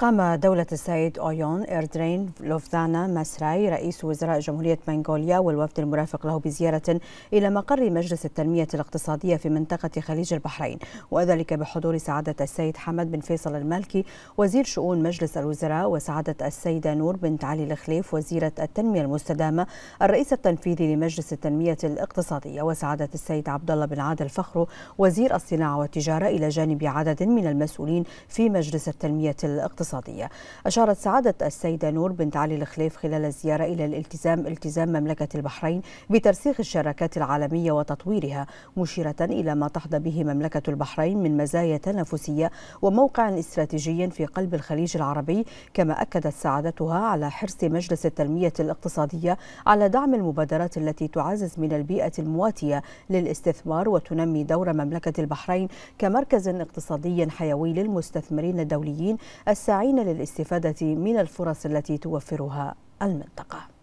قام دولة السيد أويون إردرين لوفزانا مسراي رئيس وزراء جمهورية منغوليا والوفد المرافق له بزيارة إلى مقر مجلس التنمية الاقتصادية في منطقة خليج البحرين وذلك بحضور سعادة السيد حمد بن فيصل المالكي وزير شؤون مجلس الوزراء وسعادة السيدة نور بنت علي الخليف وزيرة التنمية المستدامة الرئيس التنفيذي لمجلس التنمية الاقتصادية وسعادة السيد عبد الله بن عادل فخرو وزير الصناعة والتجارة إلى جانب عدد من المسؤولين في مجلس التنمية الاقتصادية الاقتصادية أشارت سعادة السيدة نور بنت علي الخليف خلال الزيارة إلى الالتزام التزام مملكة البحرين بترسيخ الشراكات العالمية وتطويرها مشيرة إلى ما تحظى به مملكة البحرين من مزايا تنافسية وموقع استراتيجي في قلب الخليج العربي كما أكدت سعادتها على حرص مجلس التنمية الاقتصادية على دعم المبادرات التي تعزز من البيئة المواتية للاستثمار وتنمي دور مملكة البحرين كمركز اقتصادي حيوي للمستثمرين الدوليين الساعي الساعين للاستفادة من الفرص التي توفرها المنطقة